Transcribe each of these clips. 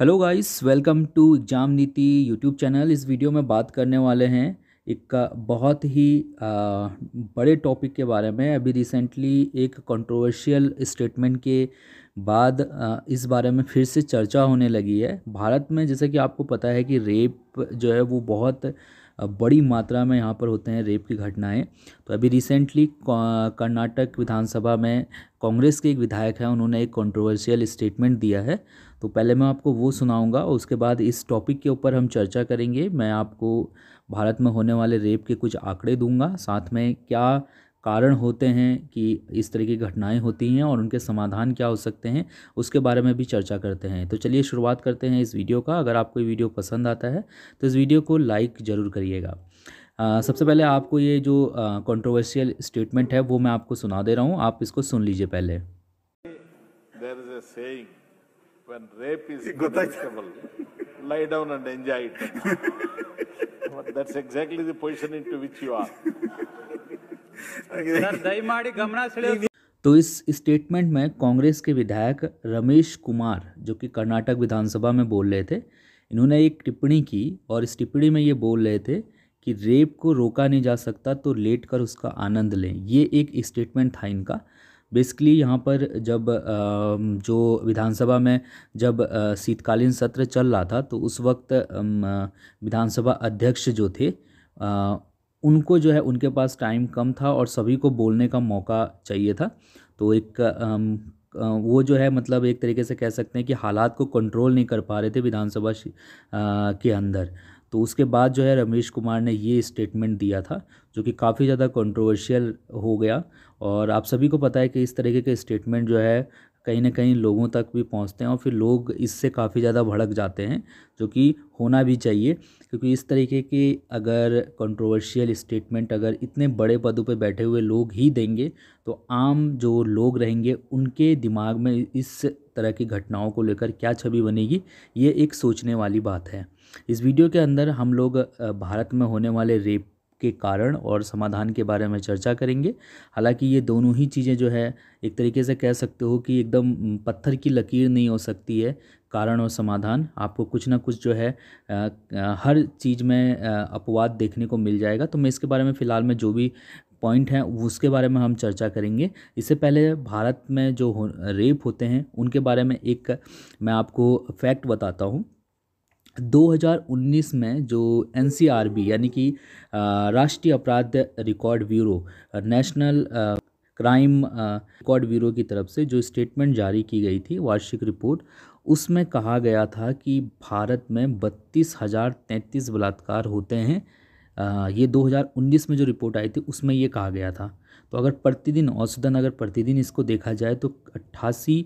Hello guys welcome to exam Niti YouTube channel इस video में बात करने वाले हैं एक बहुत ही आ, बड़े टॉपिक के बारे में अभी रिसेंटली एक कंट्रोवर्शियल स्टेटमेंट के बाद आ, इस बारे में फिर से चर्चा होने लगी है भारत में जैसे कि आपको पता है कि रेप जो है वो बहुत बड़ी मात्रा में यहाँ पर होते हैं रेप की घटनाएं तो अभी रिसेंटली कर्नाटक विधानसभा में कांग्रेस के एक विधायक हैं उन्होंने एक कंट्रोवर्शियल स्टेटमेंट दिया है तो पहले मैं आपको वो सुनाऊंगा और उसके बाद इस टॉपिक के ऊपर हम चर्चा करेंगे मैं आपको भारत में होने वाले रेप के कुछ आंकड़े दूंगा साथ में क्या कारण होते हैं कि इस तरह की घटनाएं होती हैं और उनके समाधान क्या हो सकते हैं उसके बारे में भी चर्चा करते हैं तो चलिए शुरुआत करते हैं इस वीडियो का अगर आपको ये वीडियो पसंद आता है तो इस वीडियो को लाइक ज़रूर करिएगा सबसे पहले आपको ये जो कंट्रोवर्शियल स्टेटमेंट है वो मैं आपको सुना दे रहा हूँ आप इसको सुन लीजिए पहले that's exactly the position into which you are. तो इस स्टेटमेंट में कांग्रेस के विधायक रमेश कुमार जो कि कर्नाटक विधानसभा में बोल रहे थे इन्होंने एक टिप्पणी की और इस टिप्पणी में ये बोल रहे थे कि रेप को रोका नहीं जा सकता तो लेट कर उसका आनंद लें ये एक स्टेटमेंट था इनका बेसिकली यहाँ पर जब जो विधानसभा में जब शीतकालीन सत्र चल रहा था तो उस वक्त विधानसभा अध्यक्ष जो थे उनको जो है उनके पास टाइम कम था और सभी को बोलने का मौका चाहिए था तो एक वो जो है मतलब एक तरीके से कह सकते हैं कि हालात को कंट्रोल नहीं कर पा रहे थे विधानसभा के अंदर तो उसके बाद जो है रमेश कुमार ने ये स्टेटमेंट दिया था जो कि काफ़ी ज़्यादा कंट्रोवर्शियल हो गया और आप सभी को पता है कि इस तरीके के स्टेटमेंट जो है कहीं ना कहीं लोगों तक भी पहुंचते हैं और फिर लोग इससे काफ़ी ज़्यादा भड़क जाते हैं जो कि होना भी चाहिए क्योंकि इस तरीके की अगर कंट्रोवर्शियल स्टेटमेंट अगर इतने बड़े पदों पर बैठे हुए लोग ही देंगे तो आम जो लोग रहेंगे उनके दिमाग में इस तरह की घटनाओं को लेकर क्या छवि बनेगी ये एक सोचने वाली बात है इस वीडियो के अंदर हम लोग भारत में होने वाले रेप के कारण और समाधान के बारे में चर्चा करेंगे हालांकि ये दोनों ही चीज़ें जो है एक तरीके से कह सकते हो कि एकदम पत्थर की लकीर नहीं हो सकती है कारण और समाधान आपको कुछ ना कुछ जो है आ, हर चीज़ में अपवाद देखने को मिल जाएगा तो मैं इसके बारे में फ़िलहाल में जो भी पॉइंट हैं उसके बारे में हम चर्चा करेंगे इससे पहले भारत में जो हो, रेप होते हैं उनके बारे में एक मैं आपको फैक्ट बताता हूँ 2019 में जो एन यानी कि राष्ट्रीय अपराध record bureau national crime record bureau की तरफ से जो स्टेटमेंट जारी की गई थी वार्षिक रिपोर्ट उसमें कहा गया था कि भारत में बत्तीस हज़ार तैंतीस बलात्कार होते हैं ये 2019 में जो रिपोर्ट आई थी उसमें ये कहा गया था तो अगर प्रतिदिन औसतन अगर प्रतिदिन इसको देखा जाए तो अट्ठासी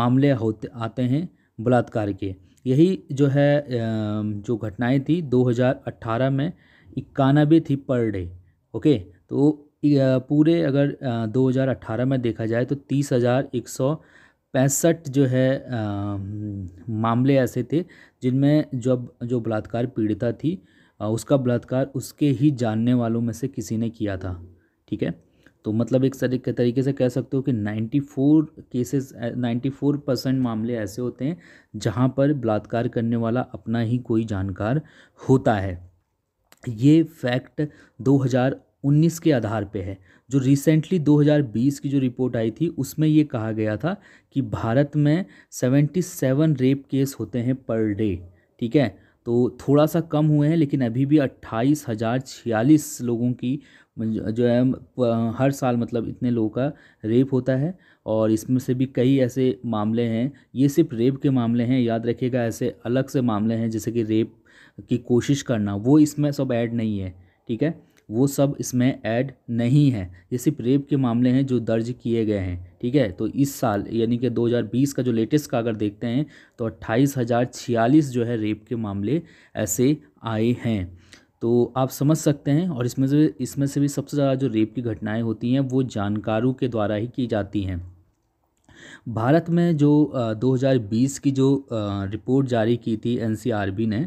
मामले होते आते हैं बलात्कार के यही जो है जो घटनाएं थी 2018 में इक्यानबे थी पर डे ओके तो पूरे अगर 2018 में देखा जाए तो तीस हज़ार एक सौ पैंसठ जो है आ, मामले ऐसे थे जिनमें जब जो बलात्कार पीड़िता थी उसका बलात्कार उसके ही जानने वालों में से किसी ने किया था ठीक है तो मतलब एक तरीके तरीके से कह सकते हो कि 94 केसेस 94 परसेंट मामले ऐसे होते हैं जहाँ पर बलात्कार करने वाला अपना ही कोई जानकार होता है ये फैक्ट 2019 के आधार पे है जो रिसेंटली 2020 की जो रिपोर्ट आई थी उसमें ये कहा गया था कि भारत में 77 रेप केस होते हैं पर डे ठीक है तो थोड़ा सा कम हुए हैं लेकिन अभी भी अट्ठाईस हज़ार छियालीस लोगों की जो है हर साल मतलब इतने लोगों का रेप होता है और इसमें से भी कई ऐसे मामले हैं ये सिर्फ रेप के मामले हैं याद रखिएगा ऐसे अलग से मामले हैं जैसे कि रेप की कोशिश करना वो इसमें सब ऐड नहीं है ठीक है वो सब इसमें ऐड नहीं है ये सिर्फ रेप के मामले हैं जो दर्ज किए गए हैं ठीक है तो इस साल यानी कि 2020 का जो लेटेस्ट का अगर देखते हैं तो अट्ठाईस हज़ार छियालीस जो है रेप के मामले ऐसे आए हैं तो आप समझ सकते हैं और इसमें से इसमें से भी सबसे ज़्यादा जो रेप की घटनाएं होती हैं वो जानकारों के द्वारा ही की जाती हैं भारत में जो 2020 की जो रिपोर्ट जारी की थी एनसीआरबी ने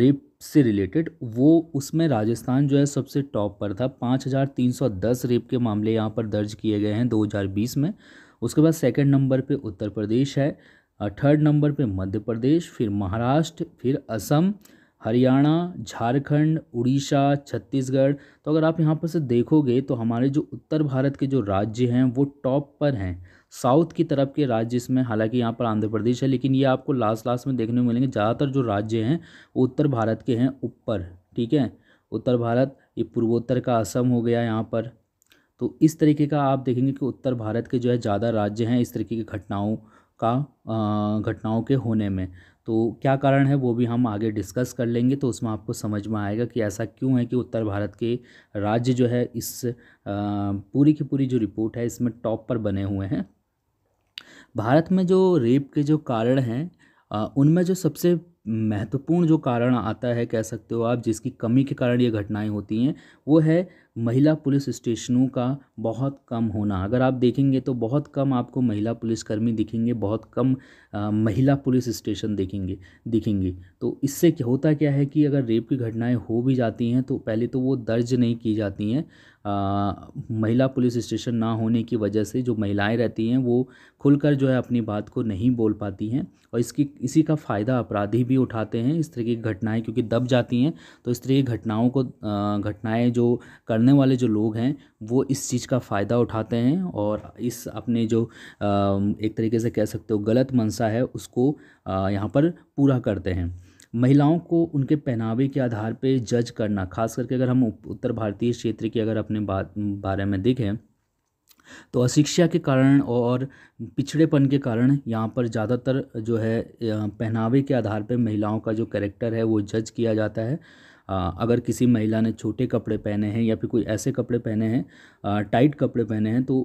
रेप से रिलेटेड वो उसमें राजस्थान जो है सबसे टॉप पर था 5,310 रेप के मामले यहाँ पर दर्ज किए गए हैं 2020 में उसके बाद सेकंड नंबर पे उत्तर प्रदेश है थर्ड नंबर पे मध्य प्रदेश फिर महाराष्ट्र फिर असम हरियाणा झारखंड उड़ीसा छत्तीसगढ़ तो अगर आप यहाँ पर से देखोगे तो हमारे जो उत्तर भारत के जो राज्य हैं वो टॉप पर हैं साउथ की तरफ के राज्य इसमें हालांकि यहाँ पर आंध्र प्रदेश है लेकिन ये आपको लास्ट लास्ट में देखने को मिलेंगे ज़्यादातर जो राज्य हैं वो उत्तर भारत के हैं ऊपर ठीक है उत्तर भारत ये पूर्वोत्तर का असम हो गया यहाँ पर तो इस तरीके का आप देखेंगे कि उत्तर भारत के जो है ज़्यादा राज्य हैं इस तरीके की घटनाओं का घटनाओं के होने में तो क्या कारण है वो भी हम आगे डिस्कस कर लेंगे तो उसमें आपको समझ में आएगा कि ऐसा क्यों है कि उत्तर भारत के राज्य जो है इस पूरी की पूरी जो रिपोर्ट है इसमें टॉप पर बने हुए हैं भारत में जो रेप के जो कारण हैं उनमें जो सबसे महत्वपूर्ण जो कारण आता है कह सकते हो आप जिसकी कमी के कारण ये घटनाएं होती हैं वो है महिला पुलिस स्टेशनों का बहुत कम होना अगर आप देखेंगे तो बहुत कम आपको महिला पुलिसकर्मी दिखेंगे बहुत कम महिला पुलिस स्टेशन देखेंगे दिखेंगे तो इससे क्या होता क्या है कि अगर रेप की घटनाएं हो भी जाती हैं तो पहले तो वो दर्ज नहीं की जाती हैं महिला पुलिस स्टेशन ना होने की वजह से जो महिलाएं रहती हैं वो खुलकर जो है अपनी बात को नहीं बोल पाती हैं और इसकी इसी का फ़ायदा अपराधी भी उठाते हैं इस तरह की घटनाएं क्योंकि दब जाती हैं तो इस तरह की घटनाओं को घटनाएं जो करने वाले जो लोग हैं वो इस चीज़ का फ़ायदा उठाते हैं और इस अपने जो एक तरीके से कह सकते हो गलत मनसा हिस्सा है उसको यहाँ पर पूरा करते हैं महिलाओं को उनके पहनावे के आधार पर जज करना खास करके अगर हम उत्तर भारतीय क्षेत्र की अगर अपने बात बारे में देखें तो अशिक्षा के कारण और पिछड़ेपन के कारण यहाँ पर ज़्यादातर जो है पहनावे के आधार पर महिलाओं का जो करेक्टर है वो जज किया जाता है अगर किसी महिला ने छोटे कपड़े पहने हैं या फिर कोई ऐसे कपड़े पहने हैं टाइट कपड़े पहने हैं तो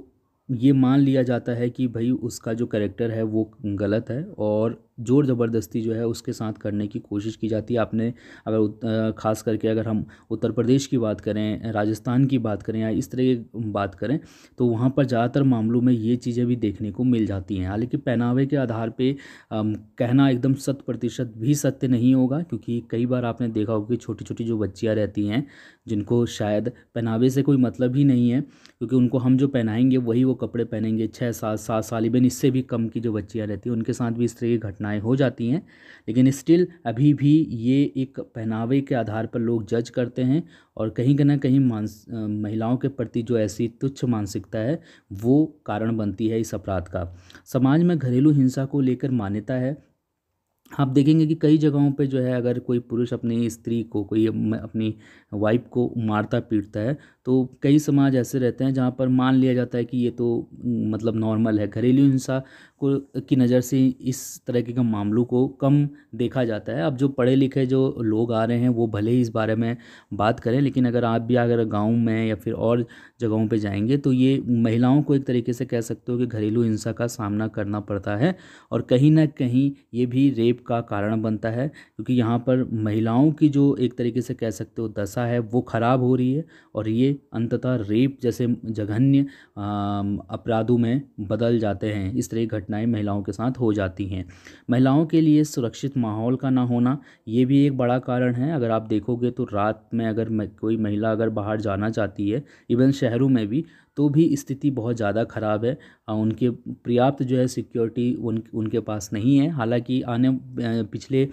ये मान लिया जाता है कि भाई उसका जो करेक्टर है वो गलत है और ज़ोर ज़बरदस्ती जो है उसके साथ करने की कोशिश की जाती है आपने अगर ख़ास करके अगर हम उत्तर प्रदेश की बात करें राजस्थान की बात करें या इस तरह की बात करें तो वहाँ पर ज़्यादातर मामलों में ये चीज़ें भी देखने को मिल जाती हैं हालांकि पहनावे के आधार पर कहना एकदम शत प्रतिशत भी सत्य नहीं होगा क्योंकि कई बार आपने देखा होगा कि छोटी छोटी जो बच्चियाँ रहती हैं जिनको शायद पहनावे से कोई मतलब ही नहीं है क्योंकि उनको हम जो पहनाएंगे वही वो कपड़े पहनेंगे छः सात सात साल इवन इससे भी कम की जो बच्चियाँ रहती हैं उनके साथ भी इस तरह की घटना घटनाएं हो जाती हैं लेकिन स्टिल अभी भी ये एक पहनावे के आधार पर लोग जज करते हैं और कहीं ना कहीं मानस महिलाओं के प्रति जो ऐसी तुच्छ मानसिकता है वो कारण बनती है इस अपराध का समाज में घरेलू हिंसा को लेकर मान्यता है आप देखेंगे कि कई जगहों पे जो है अगर कोई पुरुष अपनी स्त्री को कोई अपनी वाइफ को मारता पीटता है तो कई समाज ऐसे रहते हैं जहाँ पर मान लिया जाता है कि ये तो मतलब नॉर्मल है घरेलू हिंसा को की नज़र से इस तरह के मामलों को कम देखा जाता है अब जो पढ़े लिखे जो लोग आ रहे हैं वो भले ही इस बारे में बात करें लेकिन अगर आप भी अगर गाँव में या फिर और जगहों पर जाएंगे तो ये महिलाओं को एक तरीके से कह सकते हो कि घरेलू हिंसा का सामना करना पड़ता है और कहीं ना कहीं ये भी रेप का कारण बनता है क्योंकि यहाँ पर महिलाओं की जो एक तरीके से कह सकते हो दशा भाषा है वो ख़राब हो रही है और ये अंततः रेप जैसे जघन्य अपराधों में बदल जाते हैं इस तरह की घटनाएं महिलाओं के साथ हो जाती हैं महिलाओं के लिए सुरक्षित माहौल का ना होना ये भी एक बड़ा कारण है अगर आप देखोगे तो रात में अगर कोई महिला अगर बाहर जाना चाहती है इवन शहरों में भी तो भी स्थिति बहुत ज़्यादा ख़राब है उनके पर्याप्त जो है सिक्योरिटी उन उनके पास नहीं है हालांकि आने पिछले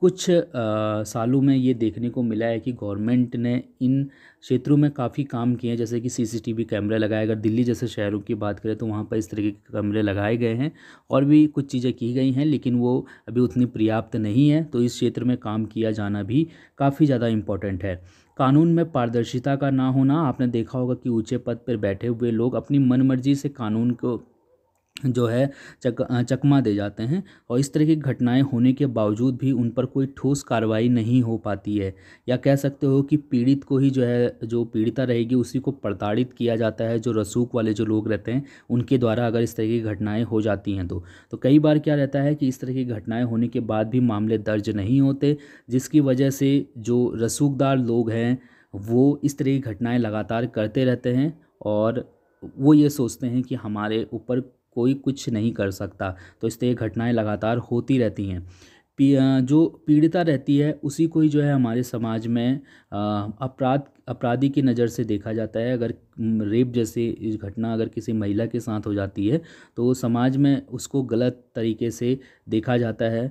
कुछ आ, सालों में ये देखने को मिला है कि गवर्नमेंट ने इन क्षेत्रों में काफ़ी काम किए हैं जैसे कि सीसीटीवी कैमरे लगाए अगर दिल्ली जैसे शहरों की बात करें तो वहाँ पर इस तरीके के कैमरे लगाए गए हैं और भी कुछ चीज़ें की गई हैं लेकिन वो अभी उतनी पर्याप्त नहीं है तो इस क्षेत्र में काम किया जाना भी काफ़ी ज़्यादा इम्पोर्टेंट है कानून में पारदर्शिता का ना होना आपने देखा होगा कि ऊंचे पद पर बैठे हुए लोग अपनी मनमर्जी से कानून को जो है चक चकमा दे जाते हैं और इस तरह की घटनाएं होने के बावजूद भी उन पर कोई ठोस कार्रवाई नहीं हो पाती है या कह सकते हो कि पीड़ित को ही जो है जो पीड़िता रहेगी उसी को प्रताड़ित किया जाता है जो रसूख वाले जो लोग रहते हैं उनके द्वारा अगर इस तरह की घटनाएँ हो जाती हैं तो तो कई बार क्या रहता है कि इस तरह की घटनाएँ होने के बाद भी मामले दर्ज नहीं होते जिसकी वजह से जो रसूखदार लोग हैं वो इस तरह की घटनाएँ लगातार करते रहते हैं और वो ये सोचते हैं कि हमारे ऊपर कोई कुछ नहीं कर सकता तो इस तरह घटनाएँ लगातार होती रहती हैं जो पीड़िता रहती है उसी को ही जो है हमारे समाज में अपराध अपराधी की नज़र से देखा जाता है अगर रेप जैसी घटना अगर किसी महिला के साथ हो जाती है तो समाज में उसको गलत तरीके से देखा जाता है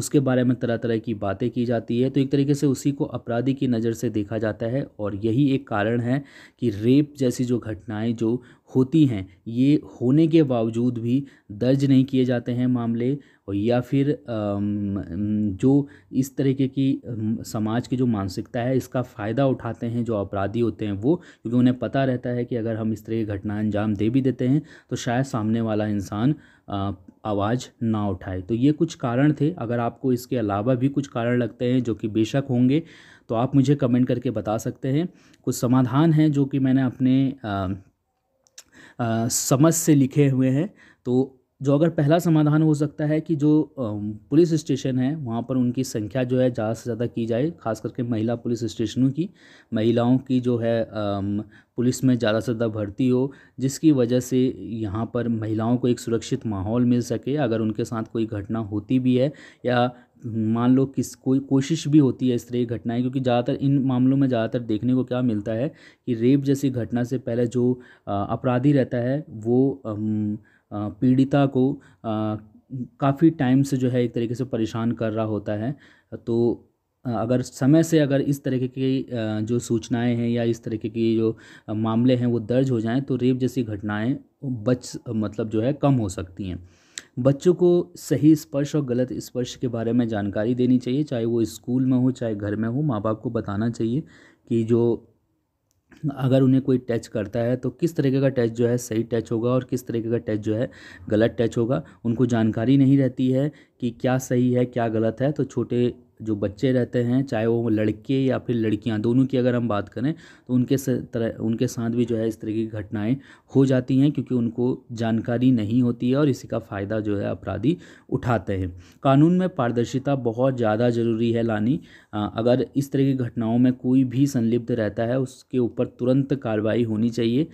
उसके बारे में तरह तरह की बातें की जाती है तो एक तरीके से उसी को अपराधी की नज़र से देखा जाता है और यही एक कारण है कि रेप जैसी जो घटनाएं जो होती हैं ये होने के बावजूद भी दर्ज नहीं किए जाते हैं मामले और या फिर जो इस तरीके की समाज की जो मानसिकता है इसका फ़ायदा उठाते हैं जो अपराधी होते हैं वो क्योंकि उन्हें पता रहता है कि अगर हम इस तरह की घटना अंजाम दे भी देते हैं तो शायद सामने वाला इंसान आवाज़ ना उठाए तो ये कुछ कारण थे अगर आपको इसके अलावा भी कुछ कारण लगते हैं जो कि बेशक होंगे तो आप मुझे कमेंट करके बता सकते हैं कुछ समाधान हैं जो कि मैंने अपने आ, आ, समझ से लिखे हुए हैं तो जो अगर पहला समाधान हो सकता है कि जो पुलिस स्टेशन है वहाँ पर उनकी संख्या जो है ज़्यादा से ज़्यादा की जाए खास करके महिला पुलिस स्टेशनों की महिलाओं की जो है पुलिस में ज़्यादा से ज़्यादा भर्ती हो जिसकी वजह से यहाँ पर महिलाओं को एक सुरक्षित माहौल मिल सके अगर उनके साथ कोई घटना होती भी है या मान लो किस कोई कोशिश भी होती है इस तरह की घटनाएं क्योंकि ज़्यादातर इन मामलों में ज़्यादातर देखने को क्या मिलता है कि रेप जैसी घटना से पहले जो अपराधी रहता है वो पीड़िता को काफ़ी टाइम से जो है एक तरीके से परेशान कर रहा होता है तो अगर समय से अगर इस तरीके की जो सूचनाएं हैं या इस तरीके की जो मामले हैं वो दर्ज हो जाएं तो रेप जैसी घटनाएं बच मतलब जो है कम हो सकती हैं बच्चों को सही स्पर्श और गलत स्पर्श के बारे में जानकारी देनी चाहिए चाहे वो स्कूल में हो चाहे घर में हो माँ बाप को बताना चाहिए कि जो अगर उन्हें कोई टच करता है तो किस तरीके का टच जो है सही टच होगा और किस तरीके का टच जो है गलत टच होगा उनको जानकारी नहीं रहती है कि क्या सही है क्या गलत है तो छोटे जो बच्चे रहते हैं चाहे वो लड़के या फिर लड़कियां दोनों की अगर हम बात करें तो उनके तरह उनके साथ भी जो है इस तरह की घटनाएं हो जाती हैं क्योंकि उनको जानकारी नहीं होती है और इसी का फ़ायदा जो है अपराधी उठाते हैं कानून में पारदर्शिता बहुत ज़्यादा ज़रूरी है लानी अगर इस तरह की घटनाओं में कोई भी संलिप्त रहता है उसके ऊपर तुरंत कार्रवाई होनी चाहिए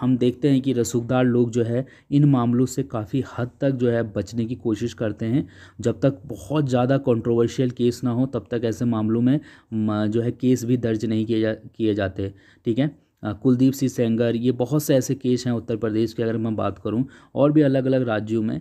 हम देखते हैं कि रसूखदार लोग जो है इन मामलों से काफ़ी हद तक जो है बचने की कोशिश करते हैं जब तक बहुत ज़्यादा कॉन्ट्रोवर्शियल केस नोटिस ना हो तब तक ऐसे मामलों में जो है केस भी दर्ज नहीं किए जा किए जाते ठीक है कुलदीप सिंह सेंगर ये बहुत से ऐसे केस हैं उत्तर प्रदेश के अगर मैं बात करूं और भी अलग अलग राज्यों में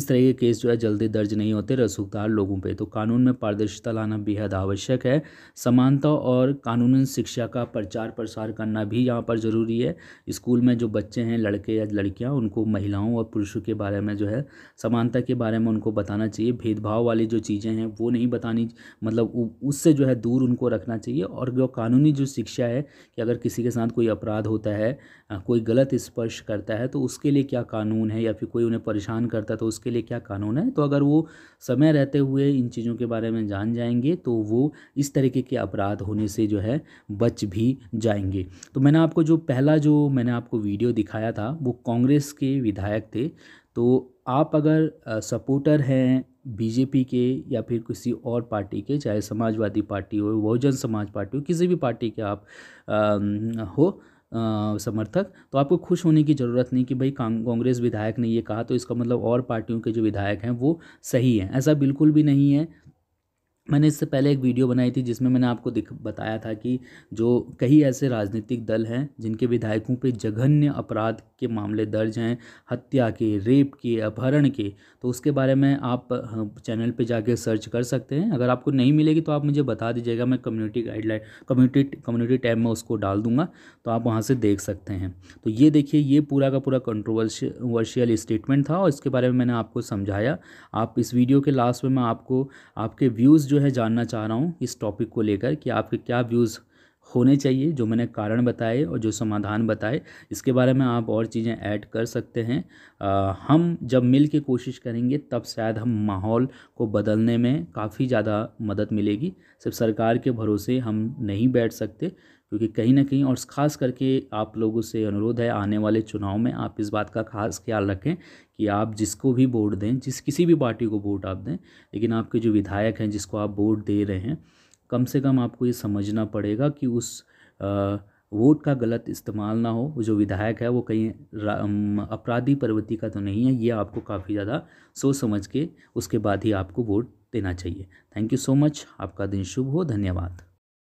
इस तरह के केस जो है जल्दी दर्ज नहीं होते रसूखदार लोगों पे तो कानून में पारदर्शिता लाना बेहद आवश्यक है समानता और कानून शिक्षा का प्रचार प्रसार करना भी यहाँ पर ज़रूरी है स्कूल में जो बच्चे हैं लड़के या लड़कियाँ उनको महिलाओं और पुरुषों के बारे में जो है समानता के बारे में उनको बताना चाहिए भेदभाव वाली जो चीज़ें हैं वो नहीं बतानी मतलब उससे जो है दूर उनको रखना चाहिए और जो कानूनी जो शिक्षा है कि अगर किसी के साथ कोई अपराध होता है कोई गलत स्पर्श करता है तो उसके लिए क्या कानून है या फिर कोई उन्हें परेशान करता है तो उसके उसके लिए क्या कानून है तो अगर वो समय रहते हुए इन चीज़ों के बारे में जान जाएंगे तो वो इस तरीके के अपराध होने से जो है बच भी जाएंगे तो मैंने आपको जो पहला जो मैंने आपको वीडियो दिखाया था वो कांग्रेस के विधायक थे तो आप अगर सपोर्टर हैं बीजेपी के या फिर किसी और पार्टी के चाहे समाजवादी पार्टी हो बहुजन समाज पार्टी हो किसी भी पार्टी के आप आ, हो समर्थक तो आपको खुश होने की ज़रूरत नहीं कि भाई कांग्रेस विधायक ने ये कहा तो इसका मतलब और पार्टियों के जो विधायक हैं वो सही हैं ऐसा बिल्कुल भी नहीं है मैंने इससे पहले एक वीडियो बनाई थी जिसमें मैंने आपको दिख बताया था कि जो कई ऐसे राजनीतिक दल हैं जिनके विधायकों पे जघन्य अपराध के मामले दर्ज हैं हत्या के रेप के अपहरण के तो उसके बारे में आप हाँ, चैनल पे जाके सर्च कर सकते हैं अगर आपको नहीं मिलेगी तो आप मुझे बता दीजिएगा मैं community guideline community community tab में उसको डाल दूँगा तो आप वहाँ से देख सकते हैं तो ये देखिए ये पूरा का पूरा कंट्रोवर्शियल स्टेटमेंट था और इसके बारे में मैंने आपको समझाया आप इस वीडियो के लास्ट में मैं आपको आपके व्यूज़ जो है जानना चाह रहा हूँ इस टॉपिक को लेकर कि आपके क्या व्यूज़ होने चाहिए जो मैंने कारण बताए और जो समाधान बताए इसके बारे में आप और चीज़ें ऐड कर सकते हैं आ, हम जब मिल के कोशिश करेंगे तब शायद हम माहौल को बदलने में काफ़ी ज़्यादा मदद मिलेगी सिर्फ सरकार के भरोसे हम नहीं बैठ सकते क्योंकि कहीं ना कहीं और ख़ास करके आप लोगों से अनुरोध है आने वाले चुनाव में आप इस बात का खास ख्याल रखें कि आप जिसको भी वोट दें जिस किसी भी पार्टी को वोट आप दें लेकिन आपके जो विधायक हैं जिसको आप वोट दे रहे हैं कम से कम आपको ये समझना पड़ेगा कि उस वोट का गलत इस्तेमाल ना हो जो विधायक है वो कहीं अपराधी प्रवृत्ति का तो नहीं है ये आपको काफ़ी ज़्यादा सोच समझ के उसके बाद ही आपको वोट देना चाहिए थैंक यू सो मच आपका दिन शुभ हो धन्यवाद